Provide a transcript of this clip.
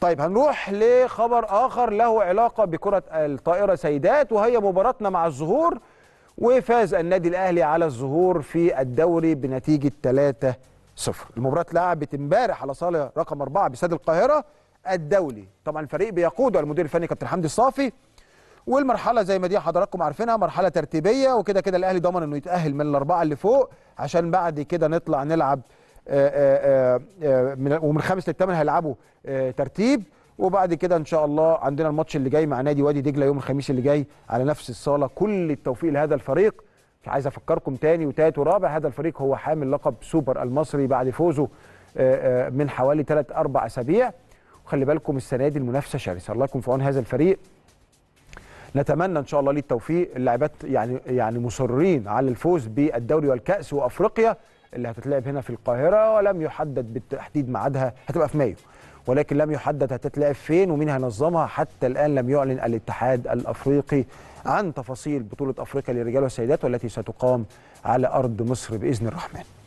طيب هنروح لخبر آخر له علاقة بكرة الطائرة سيدات وهي مباراتنا مع الظهور وفاز النادي الأهلي على الظهور في الدوري بنتيجة 3-0 المباراة اتلعبت امبارح على صالة رقم 4 بسد القاهرة الدولي طبعا الفريق بيقوده المدير الفني كابتن حمدي الصافي والمرحله زي ما دي حضراتكم عارفينها مرحله ترتيبيه وكده كده الاهلي ضمن انه يتاهل من الاربعه اللي فوق عشان بعد كده نطلع نلعب آه، آه، آه، من ومن خمس للثامن هيلعبوا ترتيب وبعد كده ان شاء الله عندنا الماتش اللي جاي مع نادي وادي دجله يوم الخميس اللي جاي على نفس الصاله كل التوفيق لهذا الفريق مش عايز افكركم تاني وتالت ورابع هذا الفريق هو حامل لقب سوبر المصري بعد فوزه من حوالي ثلاث اربع اسابيع وخلي بالكم السنه دي المنافسه شرسه الله يكون في عون هذا الفريق نتمنى ان شاء الله ليه التوفيق اللاعبات يعني يعني مصرين على الفوز بالدوري والكاس وافريقيا اللي هتتلعب هنا في القاهره ولم يحدد بالتحديد ميعادها هتبقى في مايو ولكن لم يحدد هتتلعب فين ومين هينظمها حتى الان لم يعلن الاتحاد الافريقي عن تفاصيل بطوله افريقيا للرجال والسيدات والتي ستقام على ارض مصر باذن الرحمن